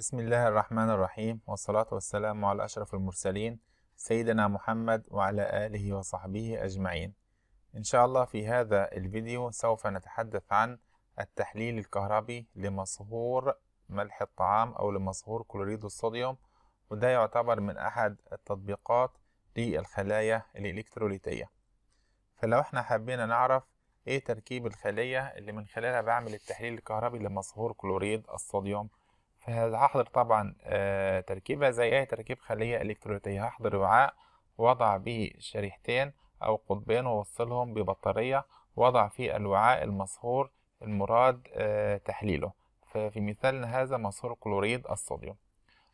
بسم الله الرحمن الرحيم والصلاة والسلام على أشرف المرسلين سيدنا محمد وعلى آله وصحبه أجمعين إن شاء الله في هذا الفيديو سوف نتحدث عن التحليل الكهربي لمصهور ملح الطعام أو لمصهور كلوريد الصوديوم وده يعتبر من أحد التطبيقات للخلايا الإلكتروليتية فلو احنا حبينا نعرف ايه تركيب الخلية اللي من خلالها بعمل التحليل الكهربي لمصهور كلوريد الصوديوم فهحضر طبعا آه، تركيبة زي أي تركيب خلية الكتروليتية هحضر وعاء وضع به شريحتين أو قطبين ووصلهم ببطارية وضع آه، في الوعاء المصهور المراد تحليله ففي مثالنا هذا مصهور كلوريد الصوديوم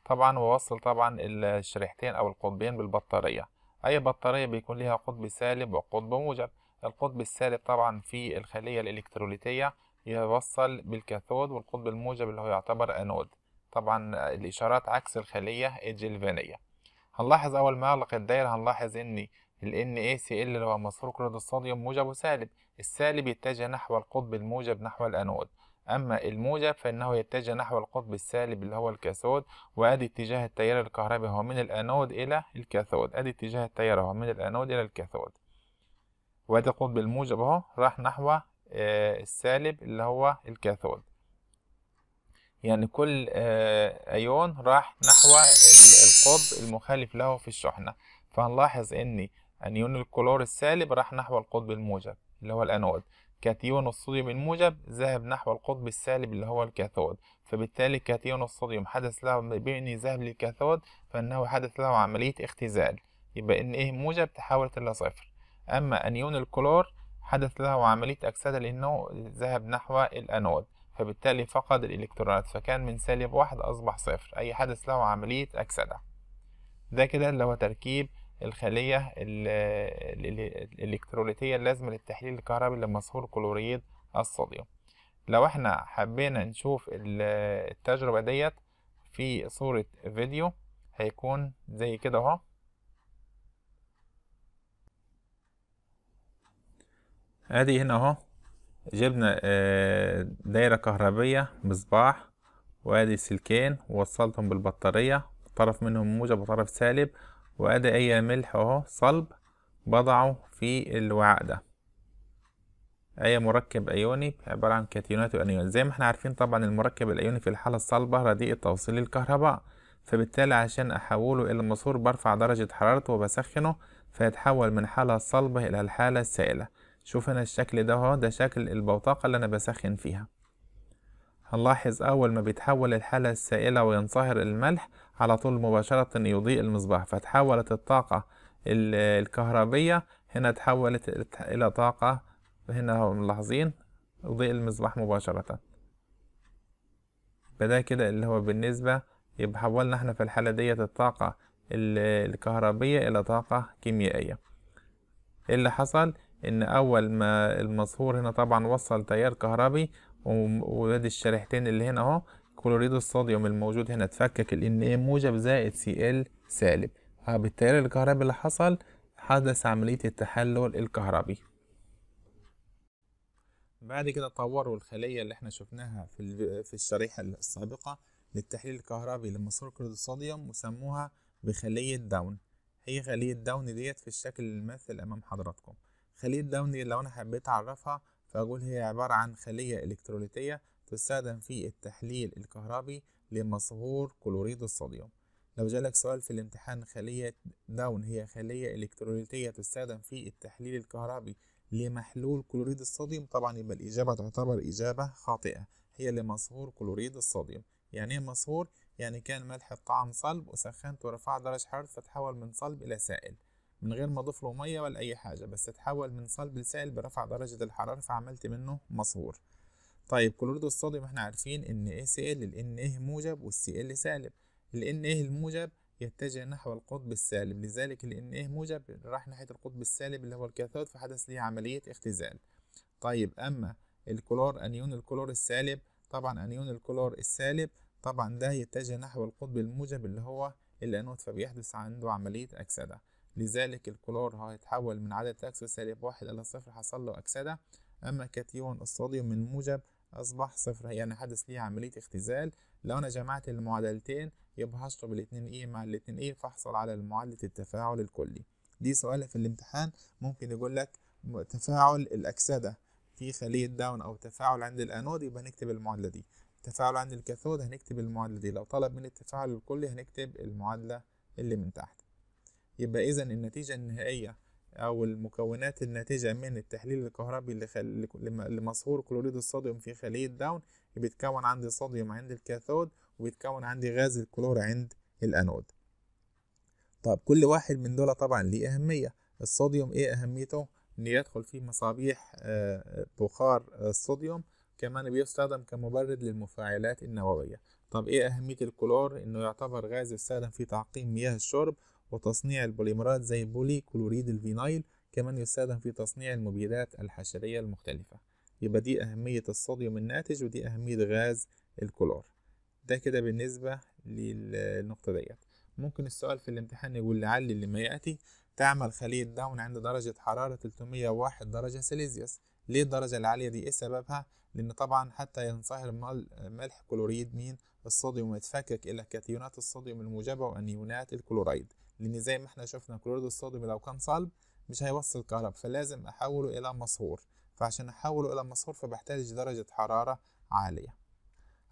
طبعا ووصل طبعا الشريحتين أو القطبين بالبطارية أي بطارية بيكون لها قطب سالب وقطب موجب القطب السالب طبعا في الخلية الإلكتروليتية يوصل بالكاثود والقطب الموجب اللي هو يعتبر أنود طبعا الإشارات عكس الخلية الجلفانية هنلاحظ أول ما أغلق الدايرة هنلاحظ إن ال NaCl اللي هو مصفوف كلوريد الصوديوم موجب وسالب السالب يتجه نحو القطب الموجب نحو الأنود أما الموجب فإنه يتجه نحو القطب السالب اللي هو الكاثود وأدي اتجاه التيار الكهربي هو من الأنود إلى الكاثود أدي اتجاه التيار هو من الأنود إلى الكاثود وأدي القطب الموجب أهو راح نحو آه، السالب اللي هو الكاثود يعني كل آه، ايون راح نحو القطب المخالف له في الشحنة فهنلاحظ ان انيون الكلور السالب راح نحو القطب الموجب اللي هو الانود كاتيون الصوديوم الموجب ذهب نحو القطب السالب اللي هو الكاثود فبالتالي كاتيون الصوديوم حدث له بأن ذهب للكاثود فإنه حدث له عملية اختزال يبقى إن إيه موجب تحولت إلى صفر أما أنيون الكلور حدث له عملية أكسدة لأنه ذهب نحو الأنود فبالتالي فقد الإلكترونات فكان من سالب واحد أصبح صفر أي حدث له عملية أكسدة ده كده اللي هو تركيب الخلية الإلكتروليتية اللازمة للتحليل الكهربي لمصهور كلوريد الصوديوم لو احنا حبينا نشوف التجربة ديت في صورة فيديو هيكون زي كده اهو ادي هنا اهو جبنا آه، دايرة كهربية مصباح وادي سلكين ووصلتهم بالبطارية طرف منهم موجب وطرف سالب وادي اي ملح اهو صلب بضعه في الوعاء ده اي مركب ايوني عبارة عن كاتيونات وانيون زي ما احنا عارفين طبعا المركب الايوني في الحالة الصلبة رديء التوصيل الكهرباء فبالتالي عشان احوله الى الماسور برفع درجة حرارته وبسخنه فيتحول من حالة صلبة الى الحالة السائلة شوف انا الشكل ده اهو ده شكل البوتاقة اللي انا بسخن فيها هنلاحظ اول ما بيتحول الحالة السائلة وينصهر الملح على طول مباشرة يضيء المصباح فتحولت الطاقة الكهربية هنا تحولت الى طاقة هنا هو ملاحظين يضيء المصباح مباشرة بدأ كده اللي هو بالنسبة يبقى حولنا احنا في الحالة ديت الطاقة الكهربية الى طاقة كيميائية إيه اللي حصل ان اول ما المظهور هنا طبعا وصل تيار كهربي وادي الشريحتين اللي هنا اهو كلوريد الصوديوم الموجود هنا اتفكك ال Na إيه موجب زائد Cl سالب فبالتيار الكهربي اللي حصل حدث عملية التحلل الكهربي بعد كده طوروا الخلية اللي احنا شفناها في, في الشريحة السابقة للتحليل الكهربي لمصهور كلوريد الصوديوم وسموها بخلية داون هي خلية داون ديت في الشكل الممثل أمام حضراتكم خلية داوني لو أنا حبيت أعرفها فأقول هي عبارة عن خلية إلكتروليتية تستخدم في التحليل الكهربي لمصهور كلوريد الصوديوم لو جالك سؤال في الامتحان خلية داون هي خلية إلكتروليتية تستخدم في التحليل الكهربي لمحلول كلوريد الصوديوم طبعا يبقى الإجابة تعتبر إجابة خاطئة هي لمصهور كلوريد الصوديوم يعني إيه مصهور؟ يعني كان ملح الطعام صلب وسخنته ورفع درجة حرارته فتحول من صلب إلى سائل من غير ما اضيف له ميه ولا اي حاجه بس اتحول من صلب لسائل برفع درجه الحراره فعملت منه مصهور طيب كلوريد الصوديوم احنا عارفين ان ACL ال NA موجب والسي ال سالب ال NA الموجب يتجه نحو القطب السالب لذلك ال NA موجب راح ناحية القطب السالب اللي هو الكاثود فحدث ليه عملية اختزال طيب أما الكلور أنيون الكلور السالب طبعا أنيون الكلور السالب طبعا ده يتجه نحو القطب الموجب اللي هو الأنود فبيحدث عنده عملية أكسدة لذلك الكلور هيتحول من عدد أكسو سالب واحد إلى صفر حصل له أكسدة أما كاتيون الصوديوم من موجب أصبح صفر يعني حدث ليه عملية اختزال لو أنا جمعت المعادلتين يبقى هشطب الاتنين إيه مع الاتنين إيه فأحصل على معادلة التفاعل الكلي دي سؤال في الامتحان ممكن يقول لك تفاعل الأكسدة في خلية داون أو تفاعل عند الأنود يبقى هنكتب المعادلة دي تفاعل عند الكاثود هنكتب المعادلة دي لو طلب مني التفاعل الكلي هنكتب المعادلة اللي من تحت يبقى إذا النتيجة النهائية أو المكونات الناتجة من التحليل الكهربي لمصهور كلوريد الصوديوم في خلية داون بيتكون عندي صوديوم عند الكاثود وبيتكون عندي غاز الكلور عند الأنود طب كل واحد من دول طبعا ليه أهمية الصوديوم إيه أهميته؟ إن يدخل فيه مصابيح آه، بخار الصوديوم آه، كمان بيستخدم كمبرد للمفاعلات النووية طب إيه أهمية الكلور؟ إنه يعتبر غاز يستخدم في تعقيم مياه الشرب وتصنيع البوليمرات زي بولي كلوريد الفينايل كمان يستخدم في تصنيع المبيدات الحشرية المختلفة يبقى دي أهمية الصوديوم الناتج ودي أهمية غاز الكلور ده كده بالنسبة للنقطة ديت ممكن السؤال في الامتحان يقول اللي لما يأتي تعمل خلية داون عند درجة حرارة 301 درجة سيليزيوس ليه الدرجة العالية دي ايه سببها؟ لأن طبعا حتى ينصهر ملح كلوريد مين الصوديوم يتفكك إلى كاتيونات الصوديوم الموجبة وأنيونات الكلورايد لان زي ما احنا شفنا كلوريد الصوديوم لو كان صلب مش هيوصل كهرب فلازم احوله الى مصهور فعشان احوله الى مصهور فبحتاج درجه حراره عاليه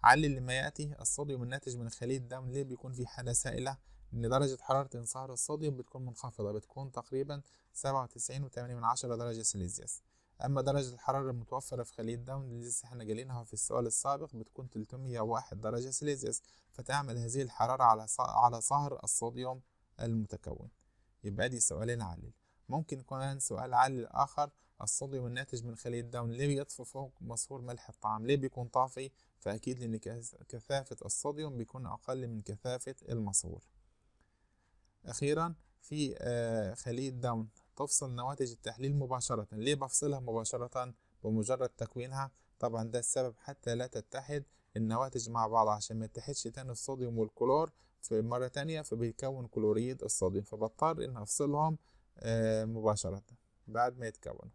علي لما ياتي الصوديوم الناتج من خلية الدم ليه بيكون في حالة سائلة ان درجة حرارة انصهار الصوديوم بتكون منخفضة بتكون تقريبا سبعة وتسعين وتمانية من عشرة درجة سيليزيوس أما درجة الحرارة المتوفرة في خلية الدم اللي لسه احنا جالينها في السؤال السابق بتكون تلتمية واحد درجة سيليزيوس فتعمل هذه الحرارة على على صهر الصوديوم المتكون يبقى دي سؤالين علل ممكن يكون سؤال علل آخر الصوديوم الناتج من خلية داون ليه بيطفو فوق مصهور ملح الطعام ليه بيكون طافي فأكيد لأن كثافة الصوديوم بيكون أقل من كثافة المصهور أخيرا في آه، خلية داون تفصل نواتج التحليل مباشرة ليه بفصلها مباشرة بمجرد تكوينها طبعا ده السبب حتى لا تتحد النواتج مع بعض عشان ما تتحدش تاني الصوديوم والكلور مرة تانية فبيكون كلوريد الصوديوم فبضطر إن أفصلهم آه، مباشرة بعد ما يتكونوا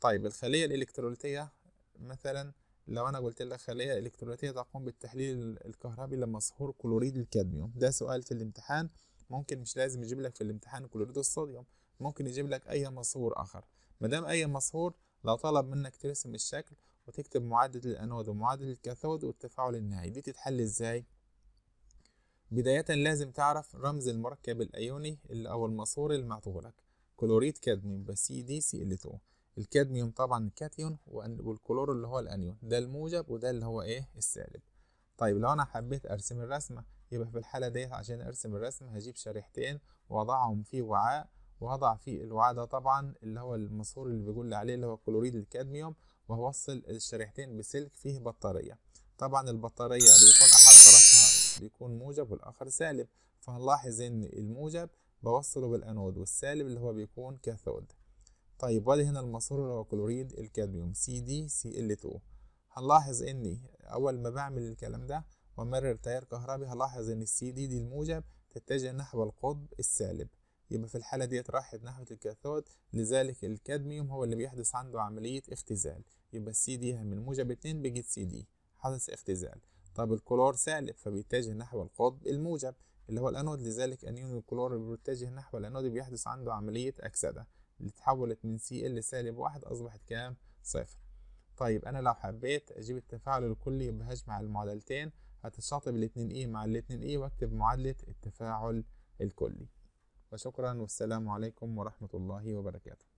طيب الخلية الإلكتروليتية مثلا لو أنا قلت لك خلية إلكتروليتية تقوم بالتحليل الكهربي لما كلوريد الكادميوم ده سؤال في الامتحان ممكن مش لازم يجيب لك في الامتحان كلوريد الصوديوم ممكن يجيب لك أي مصهور آخر مادام أي مصهور لو طلب منك ترسم الشكل وتكتب معادلة الأنود ومعادلة الكاثود والتفاعل النهائي دي تتحل إزاي؟ بداية لازم تعرف رمز المركب الأيوني اللي أو المصور اللي معطوه لك كلوريد كادميوم بس سي دي سي ال 2 الكادميوم طبعا كاتيون والكلور اللي هو الانيون ده الموجب وده اللي هو ايه السالب طيب لو انا حبيت ارسم الرسمه يبقى في الحاله ديت عشان ارسم الرسمه هجيب شريحتين واضعهم في وعاء وأضع في الوعاء ده طبعا اللي هو المصور اللي بيقول لي عليه اللي هو كلوريد الكادميوم وهوصل الشريحتين بسلك فيه بطاريه طبعا البطاريه بيكون احد طرفها بيكون موجب والآخر سالب فهنلاحظ إن الموجب بوصله بالأنود والسالب اللي هو بيكون كاثود طيب وادي هنا المصهور اللي هو كلوريد الكادميوم سي دي سي ال 2 هنلاحظ إني أول ما بعمل الكلام ده وأمرر تيار كهربي هلاحظ إن السي دي دي الموجب تتجه نحو القطب السالب يبقى في الحالة ديت راحت نحو الكاثود لذلك الكادميوم هو اللي بيحدث عنده عملية اختزال يبقى السي دي من موجب اتنين بيجي سي دي حدث اختزال طب الكلور سالب فبيتجه نحو القطب الموجب اللي هو الانود لذلك انيون الكلور بيتجه نحو الانود بيحدث عنده عملية أكسدة اللي تحولت من سي ال سالب واحد أصبحت كام؟ صفر طيب أنا لو حبيت أجيب التفاعل الكلي يبقى هجمع المعادلتين هتشاطب الاتنين ايه مع الاتنين ايه واكتب معادلة التفاعل الكلي وشكرا والسلام عليكم ورحمة الله وبركاته